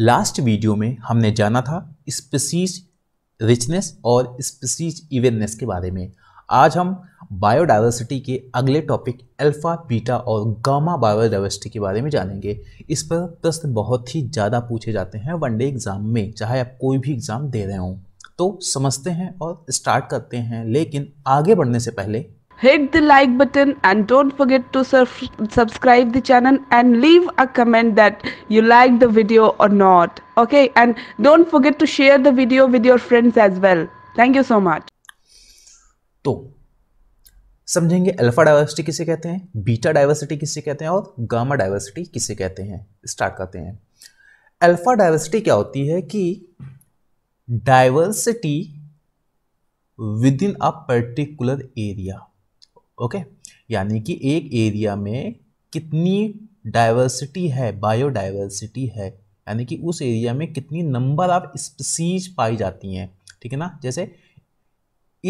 last video में हमने जाना था स्पीसीज रिचनेस और स्पीसीज इवेननेस के बारे में आज हम बायोडाइवर्सिटी के अगले टॉपिक अल्फ़ा बीटा और गामा बायोडाइवर्सिटी के बारे में जानेंगे इस पर प्रश्न बहुत ही ज़्यादा पूछे जाते हैं वनडे एग्ज़ाम में चाहे आप कोई भी एग्ज़ाम दे रहे हों तो समझते हैं और स्टार्ट करते हैं लेकिन आगे बढ़ने से पहले hit the like button and don't forget to subscribe the channel and leave a comment that you like the video or not okay and don't forget to share the video with your friends as well thank you so much तो समझेंगे alpha diversity किसे कहते हैं beta diversity किसे कहते हैं और gamma diversity किसे कहते हैं स्टार्ट करते हैं अल्फा डाइवर्सिटी क्या होती है कि diversity within a particular area okay यानी कि एक एरिया में कितनी डाइवर्सिटी है बायोडाइवर्सिटी है यानी कि उस एरिया में कितनी नंबर ऑफ स्पीसीज पाई जाती हैं ठीक है ना जैसे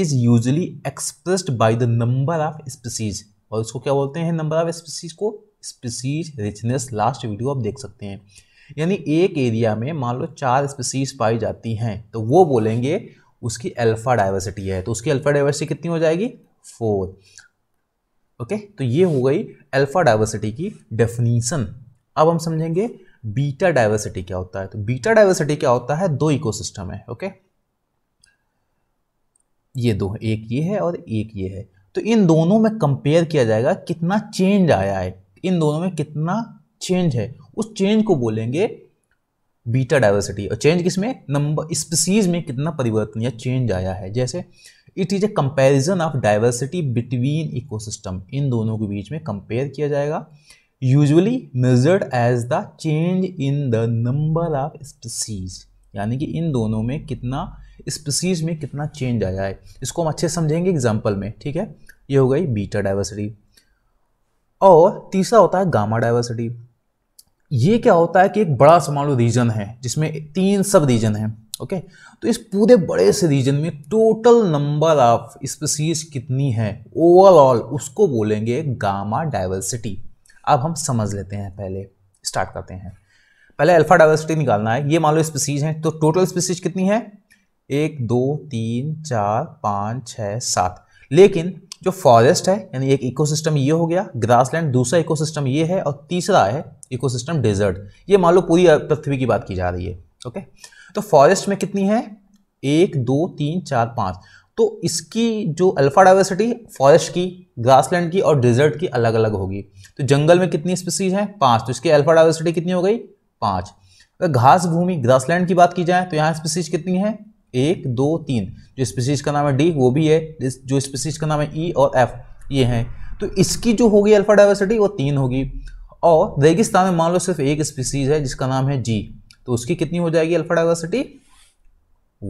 is usually expressed by the number of species और उसको क्या बोलते हैं नंबर ऑफ स्पीसीज को स्पीसीज रिचनेस लास्ट वीडियो आप देख सकते हैं यानी एक एरिया में मान लो चार स्पीसीज पाई जाती हैं तो वो बोलेंगे उसकी अल्फ़ा डाइवर्सिटी है तो उसकी अल्फ़ा डाइवर्सिटी कितनी हो जाएगी फोर ओके तो ये हो गई अल्फा डाइवर्सिटी की डेफिनीसन अब हम समझेंगे बीटा डाइवर्सिटी क्या होता है तो बीटा डाइवर्सिटी क्या होता है दो इकोसिस्टम है ओके ये दो एक ये है और एक ये है तो इन दोनों में कंपेयर किया जाएगा कितना चेंज आया है इन दोनों में कितना चेंज है उस चेंज को बोलेंगे बीटा डाइवर्सिटी और चेंज किसमें नंबर स्पीसीज में कितना परिवर्तन या चेंज आया है जैसे it is a comparison of diversity between ecosystem इन दोनों के बीच में कंपेयर किया जाएगा usually measured as the change in the number of species यानी कि इन दोनों में कितना स्पीसीज में कितना चेंज आ जाए इसको हम अच्छे समझेंगे एग्जाम्पल में ठीक है ये हो गई बीटा डाइवर्सिटी और तीसरा होता है गामा डाइवर्सिटी ये क्या होता है कि एक बड़ा समान रीजन है जिसमें तीन सब रीजन हैं ओके तो इस पूरे बड़े से रीजन में टोटल नंबर ऑफ स्पीसीज कितनी है ओवरऑल उसको बोलेंगे गामा डाइवर्सिटी अब हम समझ लेते हैं पहले स्टार्ट करते हैं पहले अल्फा डाइवर्सिटी निकालना है ये मान लो स्पीसीज हैं तो टोटल स्पीसीज कितनी है एक दो तीन चार पाँच छः सात लेकिन जो फॉरेस्ट है यानी एक इकोसिस्टम ये हो गया ग्रासलैंड दूसरा इकोसिस्टम ये है और तीसरा है इकोसिस्टम डेजर्ट ये मान लो पूरी पृथ्वी की बात की जा रही है ओके तो फॉरेस्ट में कितनी है एक दो तीन चार पाँच तो इसकी जो अल्फा डाइवर्सिटी फॉरेस्ट की ग्रासलैंड की और डिजर्ट की अलग अलग होगी तो जंगल में कितनी स्पीसीज हैं पाँच तो इसकी अल्फा डाइवर्सिटी कितनी हो गई पाँच अगर घास भूमि ग्रासलैंड की बात की जाए तो यहाँ स्पीसीज कितनी है एक दो तीन जो स्पीसीज का नाम है डी वो भी है जो स्पीसीज का नाम है ई e और एफ ये हैं तो इसकी जो होगी अल्फा डाइवर्सिटी वो तीन होगी और रेगिस्तान में मान लो सिर्फ एक स्पीसीज है जिसका नाम है जी तो उसकी कितनी हो जाएगी अल्फ़ा डाइवर्सिटी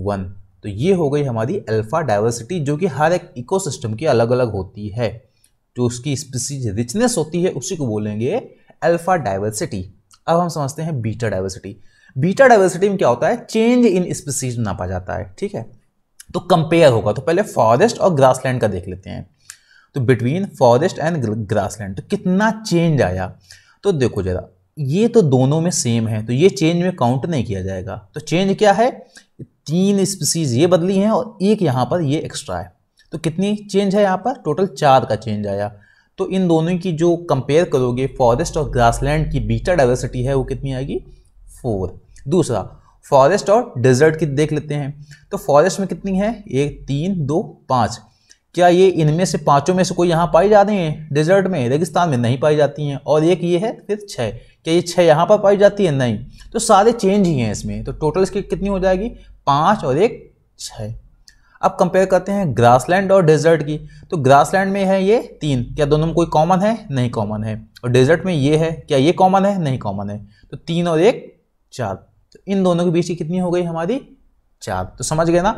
वन तो ये हो गई हमारी अल्फ़ा डाइवर्सिटी जो कि हर एक इकोसिस्टम की अलग अलग होती है जो उसकी स्पीसीज रिचनेस होती है उसी को बोलेंगे अल्फ़ा डाइवर्सिटी अब हम समझते हैं बीटा डाइवर्सिटी बीटा डाइवर्सिटी में क्या होता है चेंज इन स्पीसीज नापा जाता है ठीक है तो कंपेयर होगा तो पहले फॉरेस्ट और लैंड का देख लेते हैं तो बिटवीन फॉरेस्ट एंड लैंड तो कितना चेंज आया तो देखो जरा ये तो दोनों में सेम है तो ये चेंज में काउंट नहीं किया जाएगा तो चेंज क्या है तीन स्पीसीज ये बदली हैं और एक यहाँ पर ये एक्स्ट्रा है तो कितनी चेंज है यहाँ पर टोटल चार का चेंज आया तो इन दोनों की जो कंपेयर करोगे फॉरेस्ट और ग्रासलैंड की बीटा डाइवर्सिटी है वो कितनी आएगी फोर दूसरा फॉरेस्ट और डेजर्ट की देख लेते हैं तो फॉरेस्ट में कितनी है एक तीन दो पाँच क्या ये इनमें से पाँचों में से कोई यहाँ पाई जाती हैं डेजर्ट में रेगिस्तान में नहीं पाई जाती हैं और एक ये है फिर छः क्या ये छः यहाँ पर पाई जाती है नहीं तो सारे चेंज ही हैं इसमें तो टोटल इसकी कितनी हो जाएगी पाँच और एक छः अब कंपेयर करते हैं ग्रासलैंड और डेजर्ट की तो ग्रासलैंड में है ये तीन क्या दोनों में कोई कॉमन है नहीं कॉमन है और डेजर्ट में ये है क्या ये कॉमन है नहीं कॉमन है तो तीन और एक चार तो इन दोनों के बीच की कितनी हो गई हमारी चार तो समझ गए ना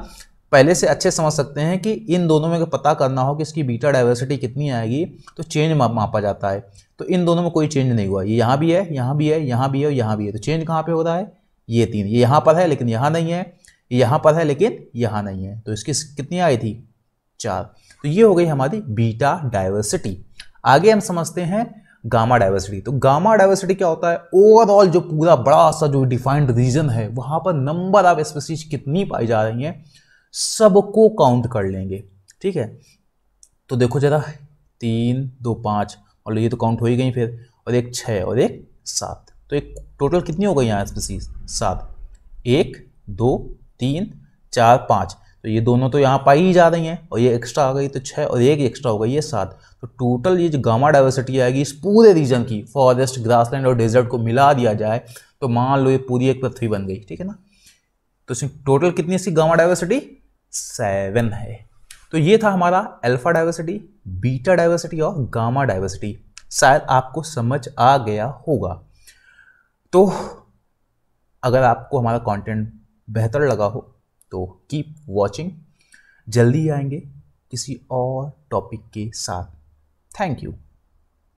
पहले से अच्छे समझ सकते हैं कि इन दोनों में पता करना हो कि इसकी बीटा डाइवर्सिटी कितनी आएगी तो चेंज मापा जाता है तो इन दोनों में कोई चेंज नहीं हुआ ये यहाँ भी है यहाँ भी है यहाँ भी है और यहाँ भी है तो चेंज कहाँ पर हो रहा है ये तीन ये यहाँ पर है लेकिन यहाँ नहीं है यहाँ पर है लेकिन यहाँ नहीं है तो इसकी कितनी आई थी चार तो ये हो गई हमारी बीटा डाइवर्सिटी आगे हम समझते हैं गामा डाइवर्सिटी तो गामा डाइवर्सिटी क्या होता है ओवरऑल जो पूरा बड़ा सा जो डिफाइंड रीजन है वहाँ पर नंबर ऑफ स्पेसीज कितनी पाई जा रही हैं सबको काउंट कर लेंगे ठीक है तो देखो ज़रा तीन दो पाँच और ये तो काउंट हो ही गई फिर और एक छः और एक सात तो एक टोटल कितनी हो गई यहाँ स्पीसीज सात एक दो तीन चार पाँच तो ये दोनों तो यहाँ पाई ही जा रही हैं और ये एक्स्ट्रा आ गई तो छः और एक एक्स्ट्रा हो गई ये सात तो टोटल ये जो गामा डाइवर्सिटी आएगी इस पूरे रीजन की फॉरेस्ट ग्रासलैंड और डेजर्ट को मिला दिया जाए तो मान लो ये पूरी एक पृथ्वी बन गई ठीक है ना तो इसमें टोटल कितनी इसकी गामा डाइवर्सिटी सेवन है तो ये था हमारा अल्फा डाइवर्सिटी बीटा डाइवर्सिटी और गामा डाइवर्सिटी शायद आपको समझ आ गया होगा तो अगर आपको हमारा कंटेंट बेहतर लगा हो तो कीप वॉचिंग जल्दी आएंगे किसी और टॉपिक के साथ थैंक यू